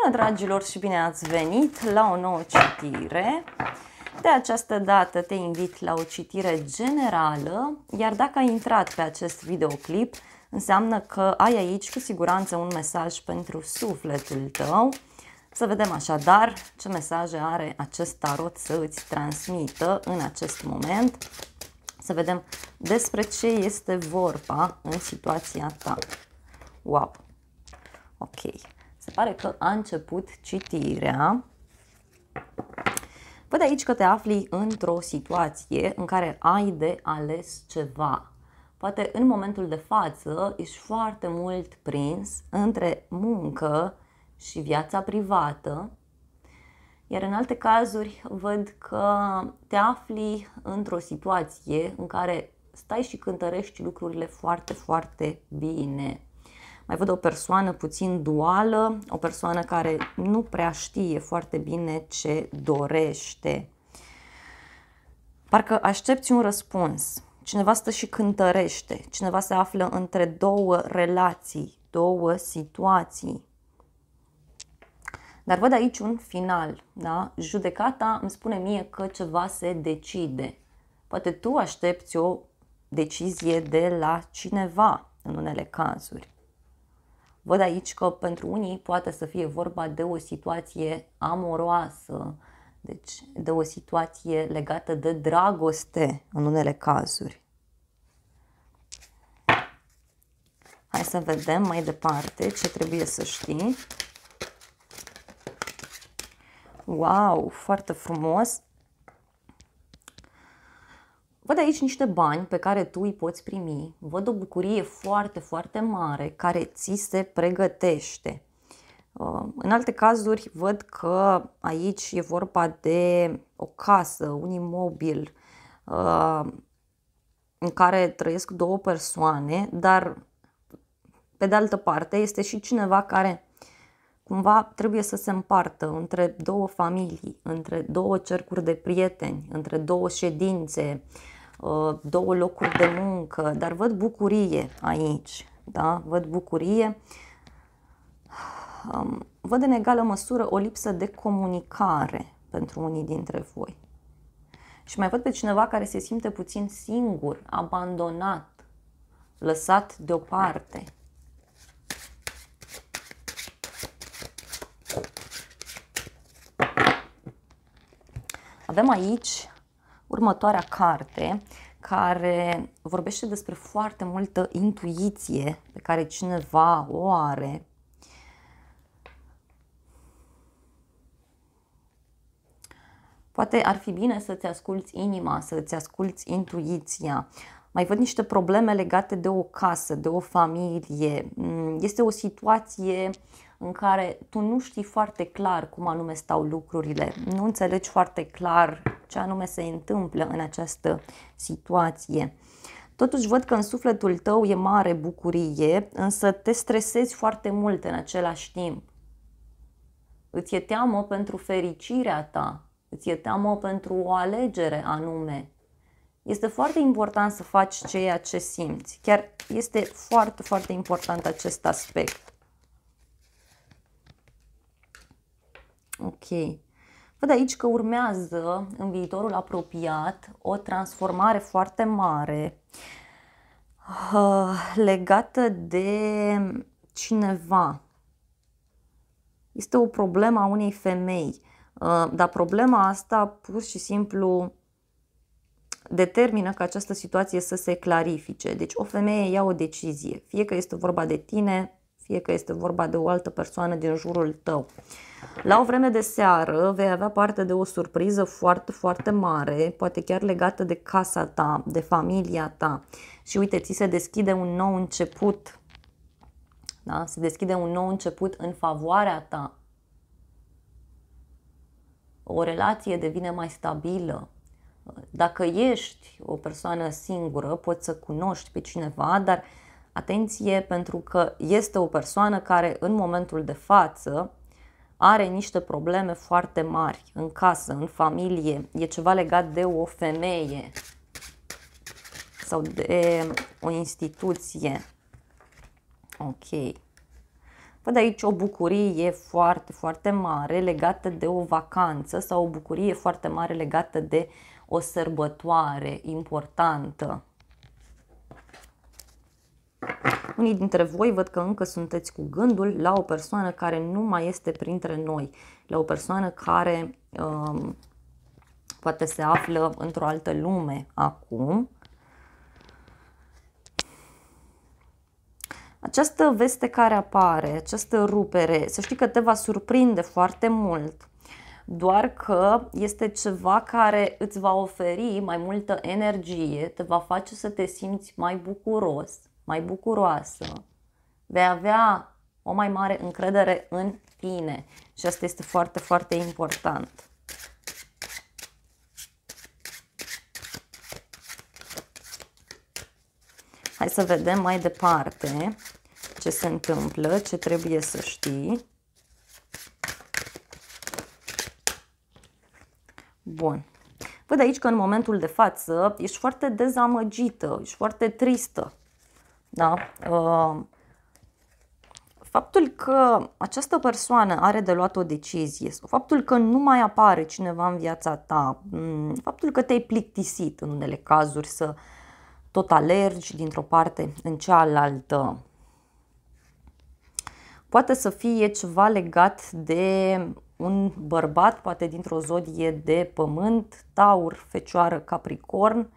Bună dragilor și bine ați venit la o nouă citire. De această dată te invit la o citire generală, iar dacă ai intrat pe acest videoclip, înseamnă că ai aici cu siguranță un mesaj pentru sufletul tău. Să vedem așadar ce mesaje are acest tarot să îți transmită în acest moment. Să vedem despre ce este vorba în situația ta. Wow! Ok. Se pare că a început citirea. Văd aici că te afli într-o situație în care ai de ales ceva. Poate în momentul de față ești foarte mult prins între muncă și viața privată, iar în alte cazuri văd că te afli într-o situație în care stai și cântărești lucrurile foarte, foarte bine mai văd o persoană puțin duală, o persoană care nu prea știe foarte bine ce dorește. Parcă aștepți un răspuns. Cineva stă și cântărește, cineva se află între două relații, două situații. Dar văd aici un final, da? Judecata îmi spune mie că ceva se decide. Poate tu aștepți o decizie de la cineva în unele cazuri. Văd aici că pentru unii poate să fie vorba de o situație amoroasă, deci de o situație legată de dragoste în unele cazuri. Hai să vedem mai departe ce trebuie să știi. Wow, foarte frumos! Văd aici niște bani pe care tu îi poți primi, văd o bucurie foarte, foarte mare care ți se pregătește. Uh, în alte cazuri văd că aici e vorba de o casă, un imobil uh, în care trăiesc două persoane, dar pe de altă parte este și cineva care cumva trebuie să se împartă între două familii, între două cercuri de prieteni, între două ședințe, uh, Uh, două locuri de muncă, dar văd bucurie aici, da? Văd bucurie. Um, văd în egală măsură o lipsă de comunicare pentru unii dintre voi. Și mai văd pe cineva care se simte puțin singur, abandonat, lăsat deoparte. Avem aici următoarea carte care vorbește despre foarte multă intuiție pe care cineva o are. Poate ar fi bine să-ți asculți inima, să-ți asculți intuiția. Mai văd niște probleme legate de o casă, de o familie. Este o situație uh, în care tu nu știi foarte clar cum anume stau lucrurile, nu înțelegi foarte clar ce anume se întâmplă în această situație. Totuși văd că în sufletul tău e mare bucurie, însă te stresezi foarte mult în același timp. Îți e teamă pentru fericirea ta, îți e teamă pentru o alegere anume. Este foarte important să faci ceea ce simți. Chiar este foarte, foarte important acest aspect. Ok. Văd aici că urmează în viitorul apropiat o transformare foarte mare uh, legată de cineva. Este o problemă a unei femei, uh, dar problema asta pur și simplu determină ca această situație să se clarifice. Deci o femeie ia o decizie, fie că este vorba de tine, fie că este vorba de o altă persoană din jurul tău. La o vreme de seară vei avea parte de o surpriză foarte, foarte mare, poate chiar legată de casa ta, de familia ta. Și uite, ți se deschide un nou început. Da? Se deschide un nou început în favoarea ta. O relație devine mai stabilă, dacă ești o persoană singură, poți să cunoști pe cineva, dar Atenție pentru că este o persoană care în momentul de față are niște probleme foarte mari în casă, în familie, e ceva legat de o femeie sau de o instituție. Ok. Văd aici o bucurie foarte, foarte mare legată de o vacanță sau o bucurie foarte mare legată de o sărbătoare importantă. Unii dintre voi văd că încă sunteți cu gândul la o persoană care nu mai este printre noi, la o persoană care um, poate se află într-o altă lume acum. Această veste care apare, această rupere, să știi că te va surprinde foarte mult doar că este ceva care îți va oferi mai multă energie, te va face să te simți mai bucuros, mai bucuroasă, vei avea o mai mare încredere în tine și asta este foarte, foarte important. Hai să vedem mai departe ce se întâmplă, ce trebuie să știi. Bun. Văd aici că în momentul de față ești foarte dezamăgită, ești foarte tristă da? Uh, faptul că această persoană are de luat o decizie sau faptul că nu mai apare cineva în viața ta, mm, faptul că te-ai plictisit în unele cazuri să tot alergi dintr-o parte în cealaltă, poate să fie ceva legat de un bărbat, poate dintr-o zodie de pământ, taur, fecioară, capricorn,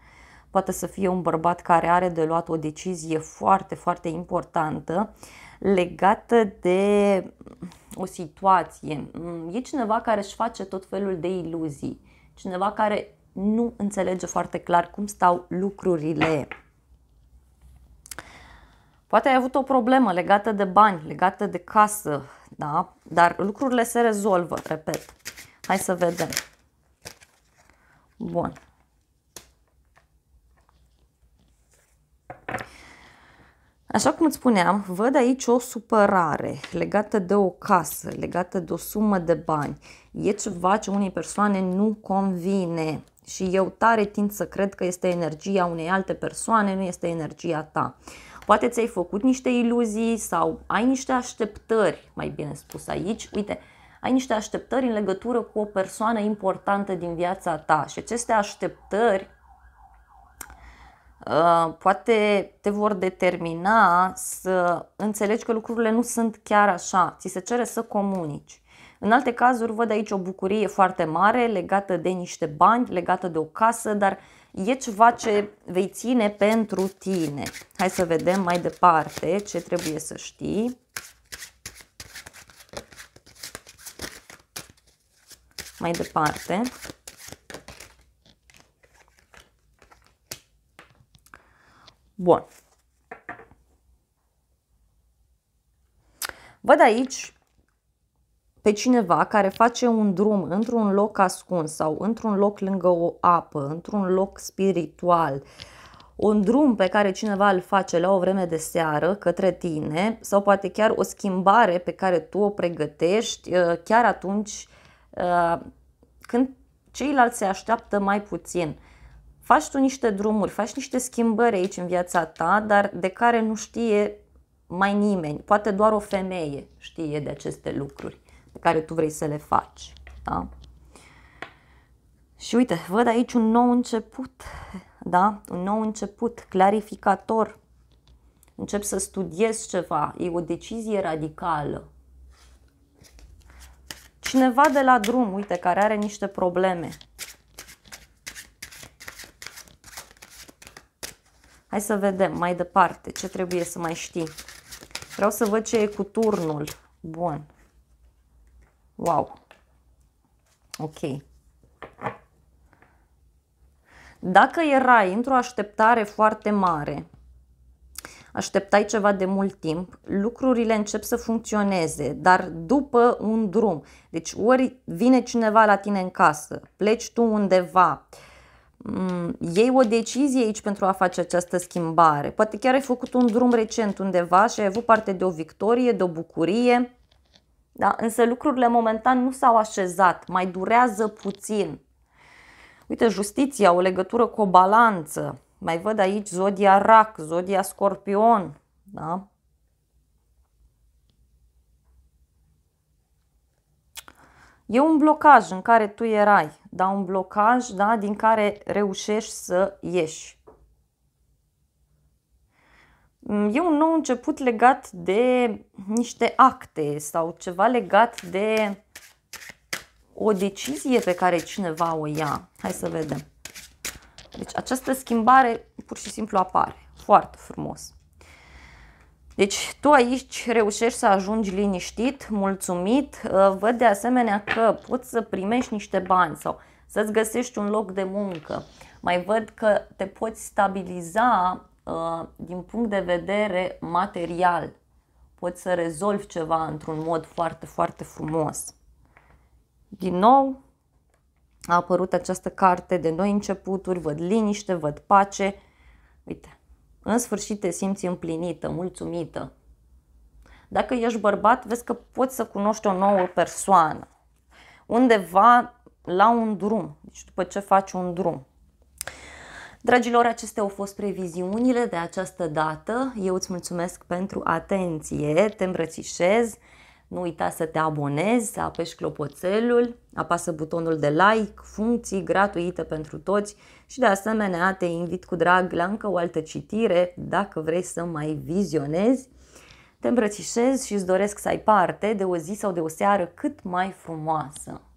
poate să fie un bărbat care are de luat o decizie foarte, foarte importantă legată de mm, o situație. Mm, e cineva care își face tot felul de iluzii, cineva care nu înțelege foarte clar cum stau lucrurile. Poate ai avut o problemă legată de bani, legată de casă, da? Dar lucrurile se rezolvă, repet. Hai să vedem. Bun. Așa cum îți spuneam, văd aici o supărare legată de o casă, legată de o sumă de bani. E ceva ce unei persoane nu convine și eu tare tind să cred că este energia unei alte persoane, nu este energia ta. Poate ți-ai făcut niște iluzii sau ai niște așteptări, mai bine spus aici. Uite, ai niște așteptări în legătură cu o persoană importantă din viața ta și aceste așteptări Ă, poate te vor determina să înțelegi că lucrurile nu sunt chiar așa, ți se cere să comunici. În alte cazuri văd aici o bucurie foarte mare legată de niște bani, legată de o casă, dar e ceva ce vei ține pentru tine. Hai să vedem mai departe ce trebuie să știi. Mai departe. Bun. Văd aici pe cineva care face un drum într-un loc ascuns sau într-un loc lângă o apă, într-un loc spiritual, un drum pe care cineva îl face la o vreme de seară către tine sau poate chiar o schimbare pe care tu o pregătești uh, chiar atunci uh, când ceilalți se așteaptă mai puțin faci tu niște drumuri, faci niște schimbări aici în viața ta, dar de care nu știe mai nimeni. Poate doar o femeie știe de aceste lucruri pe care tu vrei să le faci. Da? Și uite, văd aici un nou început, da? Un nou început clarificator. Încep să studiez ceva, e o decizie radicală. Cineva de la drum, uite, care are niște probleme, Hai să vedem mai departe ce trebuie să mai știi. Vreau să văd ce e cu turnul. Bun. Wow. Ok. Dacă erai într-o așteptare foarte mare, așteptai ceva de mult timp, lucrurile încep să funcționeze, dar după un drum. Deci ori vine cineva la tine în casă, pleci tu undeva, uh, Mm, iei o decizie aici pentru a face această schimbare. Poate chiar ai făcut un drum recent undeva și ai avut parte de o victorie, de o bucurie, da? însă lucrurile momentan nu s-au așezat, mai durează puțin. Uite, justiția, o legătură cu o balanță. Mai văd aici zodia rac, zodia scorpion. Da? E un blocaj în care tu erai, dar un blocaj da, din care reușești să ieși. Mm, e un nou început legat de niște acte sau ceva legat de o decizie pe care cineva o ia. Hai să vedem. Deci această schimbare pur și simplu apare. Foarte frumos. Deci tu aici reușești să ajungi liniștit, mulțumit, uh, văd de asemenea că poți să primești niște bani sau să-ți găsești un loc de muncă. Mai văd că te poți stabiliza uh, din punct de vedere material. Poți să rezolvi ceva într-un mod foarte, foarte frumos. Din nou, a apărut această carte de noi începuturi, văd liniște, văd pace. Uite, în sfârșit te simți împlinită, mulțumită. Dacă ești bărbat, vezi că poți să cunoști o nouă persoană. Undeva la un drum, deci după ce faci un drum. Dragilor, acestea au fost previziunile de această dată. Eu îți mulțumesc pentru atenție, te îmbrățișez. Nu uita să te abonezi, să apeși clopoțelul, apasă butonul de like, funcții gratuite pentru toți și de asemenea te invit cu drag la încă o altă citire dacă vrei să mai vizionezi. Te îmbrățișez și îți doresc să ai parte de o zi sau de o seară cât mai frumoasă.